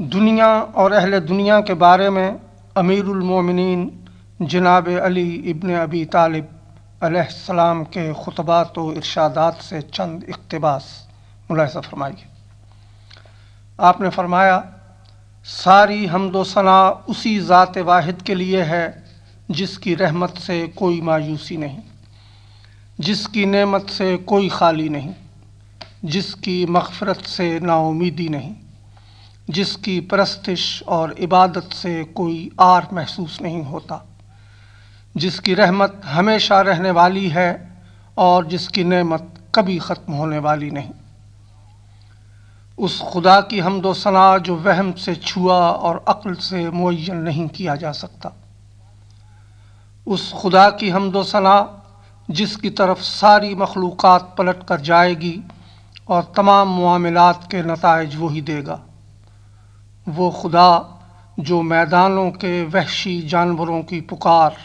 दुनिया और अहल दुनिया के बारे में अमीरमिन जनाब अली इबन अबी तालिब सलाम के खुतबात व इरशादात से चंद इकतबास मुलासा फरमाइए आपने फरमाया सारी हमदोसना उसी ज़ात वाहिद के लिए है जिसकी रहमत से कोई मायूसी नहीं जिसकी नेमत से कोई खाली नहीं जिसकी मगफरत से नाउमीदी नहीं जिसकी परस्तिश और इबादत से कोई आर महसूस नहीं होता जिसकी रहमत हमेशा रहने वाली है और जिसकी नेमत कभी ख़त्म होने वाली नहीं उस खुदा की हमदोसना जो वहम से छुआ और अक्ल से मुन नहीं किया जा सकता उस खुदा की हमदोसना जिसकी तरफ सारी मखलूक़ात पलट कर जाएगी और तमाम मामलत के नतज वही देगा वो खुदा जो मैदानों के वहशी जानवरों की पुकार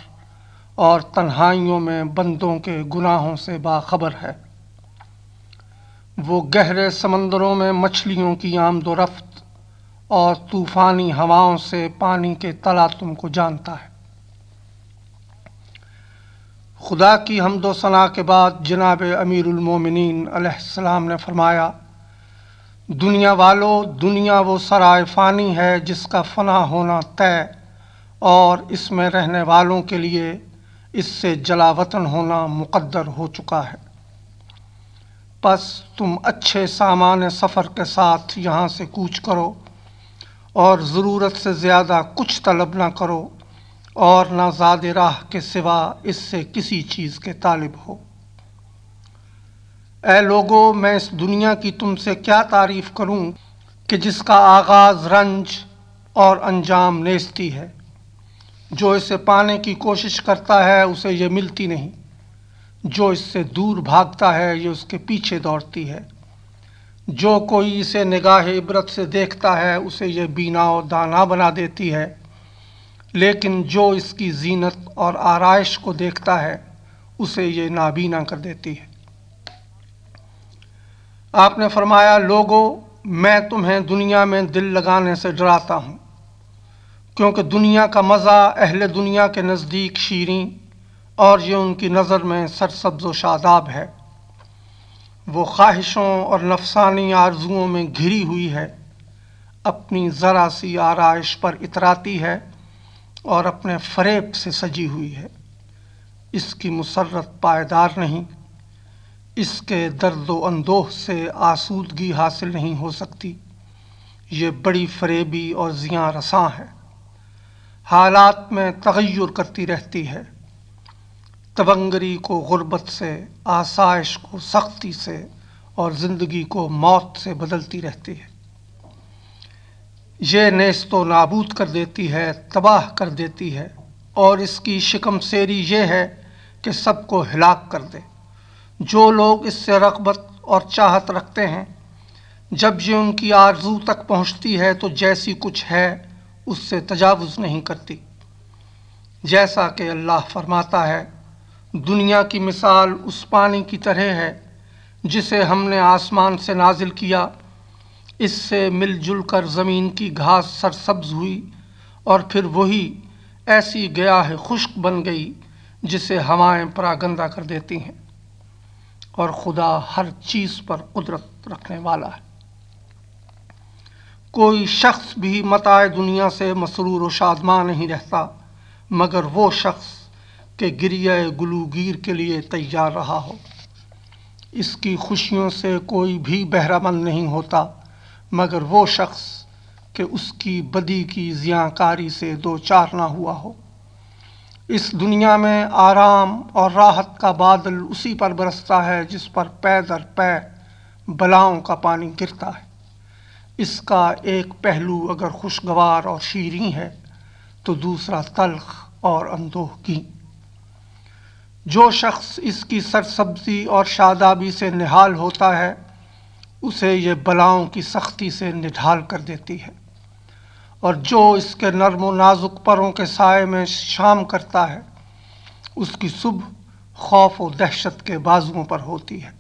और तन्हाइयों में बंदों के गुनाहों से बाखबर है वो गहरे समंदरों में मछलियों की आमदोरफ्त और तूफ़ानी हवाओं से पानी के तलातुम को जानता है खुदा की हमदोसना के बाद जनाब अमीरमिन ने फरमाया दुनिया वालो दुनिया वो सराय फ़ानी है जिसका फना होना तय और इसमें रहने वालों के लिए इससे जलावतन होना मुकद्दर हो चुका है बस तुम अच्छे सामान सफ़र के साथ यहाँ से कूच करो और ज़रूरत से ज़्यादा कुछ तलब ना करो और ना ज़ाद राह के सिवा इससे किसी चीज़ के तालिब हो ए लोगो मैं इस दुनिया की तुमसे क्या तारीफ़ करूं कि जिसका आगाज़ रंज और अंजाम नेस्ती है जो इसे पाने की कोशिश करता है उसे ये मिलती नहीं जो इससे दूर भागता है ये उसके पीछे दौड़ती है जो कोई इसे निगाह इबरत से देखता है उसे यह बीना और दाना बना देती है लेकिन जो इसकी जीनत और आरइश को देखता है उसे ये नाबीना कर देती है आपने फरमाया लोगो मैं तुम्हें दुनिया में दिल लगाने से डराता हूँ क्योंकि दुनिया का मज़ा अहल दुनिया के नज़दीक शीरें और ये उनकी नज़र में सरसब्ज व शादाब है वो ख्वाहिशों और नफसानी आरजुओं में घिरी हुई है अपनी ज़रा सी आरइश पर इतराती है और अपने फरेब से सजी हुई है इसकी मुसरत पायदार नहीं इसके दर्द अंदोह से आसूदगी हासिल नहीं हो सकती ये बड़ी फरेबी और जियाँ रसा है हालात में तगैर करती रहती है तबंगरी को गुर्बत से आसाइश को सख्ती से और ज़िंदगी को मौत से बदलती रहती है ये नेस्त व नाबूद कर देती है तबाह कर देती है और इसकी शिकम सेरी ये है कि सबको हिलाक कर दे जो लोग इससे रगबत और चाहत रखते हैं जब ये उनकी आरजू तक पहुंचती है तो जैसी कुछ है उससे तजावज़ नहीं करती जैसा कि अल्लाह फरमाता है दुनिया की मिसाल उस पानी की तरह है जिसे हमने आसमान से नाजिल किया इससे मिलजुल कर ज़मीन की घास सरसब्ज हुई और फिर वही ऐसी गया है खुश्क बन गई जिसे हवाएं परागंदा कर देती हैं और खुदा हर चीज़ पर कुदरत रखने वाला है कोई शख्स भी मताए दुनिया से मसरूर व शादमा नहीं रहता मगर वो शख्स के गिरिया गुलूगीर के लिए तैयार रहा हो इसकी खुशियों से कोई भी बहरामंद नहीं होता मगर वो शख्स के उसकी बदी की जियाकारी से दो चार ना हुआ हो इस दुनिया में आराम और राहत का बादल उसी पर बरसता है जिस पर पै दर पै बलाओं का पानी गिरता है इसका एक पहलू अगर खुशगवार और शीरी है तो दूसरा तलख और अंदोह की जो शख्स इसकी सरसब्जी और शादाबी से निहाल होता है उसे ये बलाओं की सख्ती से निढाल कर देती है और जो इसके नर्म नाजुक परों के साय में शाम करता है उसकी सुबह खौफ और दहशत के बाजुओं पर होती है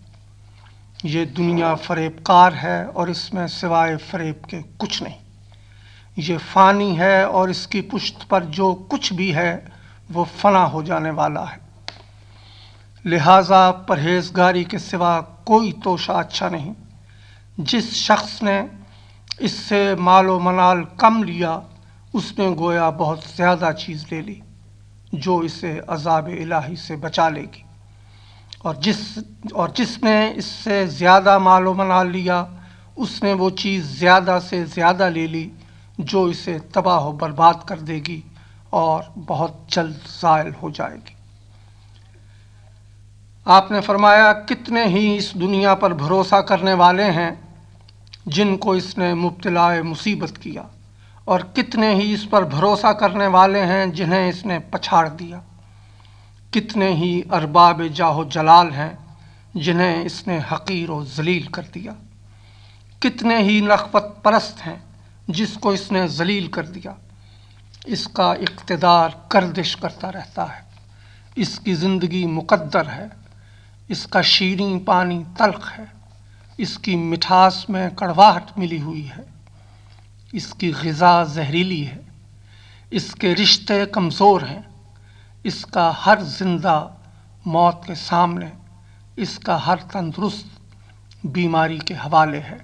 ये दुनिया फरेबकार है और इसमें सिवाय फरेब के कुछ नहीं ये फ़ानी है और इसकी पुश्त पर जो कुछ भी है वो फना हो जाने वाला है लिहाजा परहेजगारी के सिवा कोई तोशा अच्छा नहीं जिस शख्स ने इससे मालो मनाल कम लिया उसने गोया बहुत ज़्यादा चीज़ ले ली जो इसे अजाब इलाही से बचा लेगी और जिस और जिसने इससे ज़्यादा मालो मनाल लिया उसने वो चीज़ ज़्यादा से ज़्यादा ले ली जो इसे तबाह बर्बाद कर देगी और बहुत जल्द ज़ायल हो जाएगी आपने फरमाया कितने ही इस दुनिया पर भरोसा करने वाले हैं जिनको इसने मुबतलाए मुसीबत किया और कितने ही इस पर भरोसा करने वाले हैं जिन्हें इसने पछाड़ दिया कितने ही अरबाब जाहो जलाल हैं जिन्हें इसने हकीर व जलील कर दिया कितने ही नखवत परस्त हैं जिसको इसने जलील कर दिया इसका इकतदार गर्दिश करता रहता है इसकी ज़िंदगी मुकद्दर है इसका शीरी पानी तलख है इसकी मिठास में कड़वाहट मिली हुई है इसकी गज़ा जहरीली है इसके रिश्ते कमज़ोर हैं इसका हर जिंदा मौत के सामने इसका हर तंदुरुस्त बीमारी के हवाले है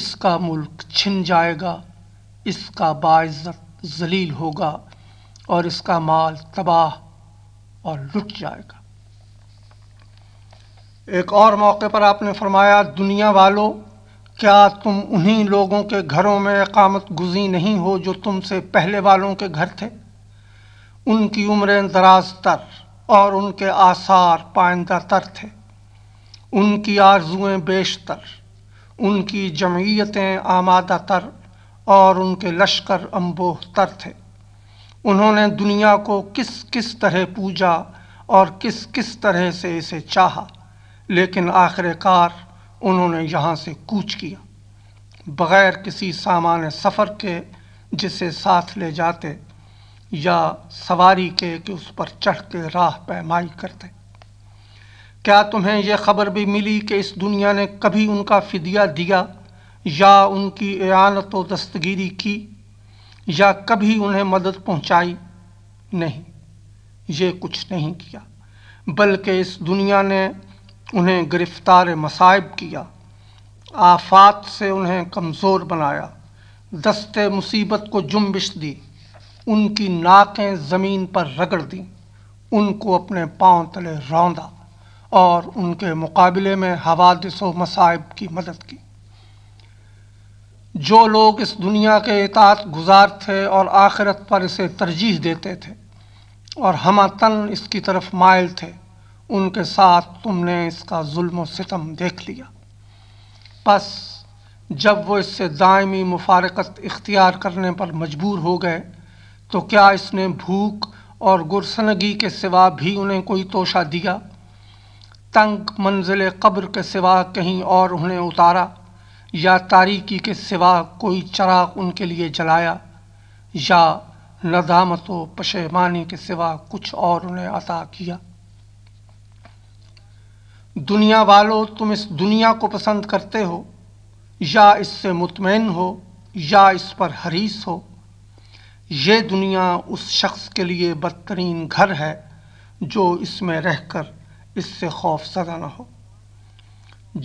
इसका मुल्क छिन जाएगा इसका बाइज़त जलील होगा और इसका माल तबाह और लुट जाएगा एक और मौके पर आपने फरमाया दुनिया वालों क्या तुम उन्हीं लोगों के घरों में अकामत गुजी नहीं हो जो तुमसे पहले वालों के घर थे उनकी उम्रें दराज तर और उनके आसार पाइंदा तर थे उनकी आरजुएँ बेशतर उनकी जमीयतें आमादा तर और उनके लश्कर अम्बोह तर थे उन्होंने दुनिया को किस किस तरह पूजा और किस किस तरह से इसे चाहा लेकिन आखिरकार उन्होंने यहाँ से कूच किया बग़ैर किसी सामान सफ़र के जिसे साथ ले जाते या सवारी के कि उस पर चढ़ के राह पैमाई करते क्या तुम्हें यह खबर भी मिली कि इस दुनिया ने कभी उनका फ़िदिया दिया या उनकी एानत व दस्तगीरी की या कभी उन्हें मदद पहुंचाई नहीं ये कुछ नहीं किया बल्कि इस दुनिया ने उन्हें गिरफ्तार मसाइब किया आफात से उन्हें कमज़ोर बनाया दस्ते मुसीबत को जुम्बिश दी उनकी नाकें ज़मीन पर रगड़ दी उनको अपने पाँव तले रौंदा और उनके मुकाबले में हवादस व मसाइब की मदद की जो लोग इस दुनिया के इतात गुजार थे और आखिरत पर इसे तरजीह देते थे और हमातन इसकी तरफ मायल थे उनके साथ तुमने इसका जुल्म सितम देख लिया बस जब वो इससे दायमी मुफारकत इख्तियार करने पर मजबूर हो गए तो क्या इसने भूख और गुरसनगी के सिवा भी उन्हें कोई तोशा दिया तंग मंजिल कब्र के सिवा कहीं और उन्हें उतारा या तारीकी के सिवा कोई चराग उनके लिए जलाया या नदामत व पशेमानी के सिवा कुछ और उन्हें अता किया दुनिया वालों तुम इस दुनिया को पसंद करते हो या इससे मुतमिन हो या इस पर हरीस हो ये दुनिया उस शख्स के लिए बदतरीन घर है जो इसमें रहकर इससे खौफ सदा ना हो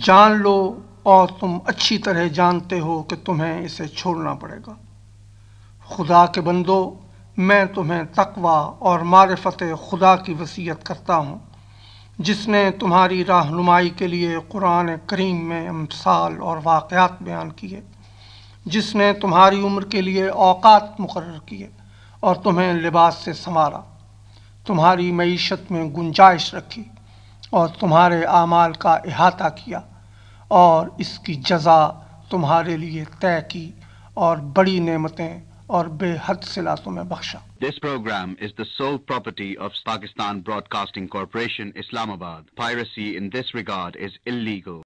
जान लो और तुम अच्छी तरह जानते हो कि तुम्हें इसे छोड़ना पड़ेगा खुदा के बंदो मैं तुम्हें तकवा और मारफत खुदा की वसीयत करता हूँ जिसने तुम्हारी रहनुमाई के लिए कुरान करीम में अमसाल और वाक़ात बयान किए जिसने तुम्हारी उम्र के लिए औकात मुकर किए और तुम्हें लिबास से संवारा तुम्हारी मीशत में गुंजाइश रखी और तुम्हारे आमाल का अहाता किया और इसकी जजा तुम्हारे लिए तय की और बड़ी नेमतें और बेहद सिलासों में बख्शा this programme is the sole property of Pakistan broadcasting corporation Islamabad piracy in this regard is illegal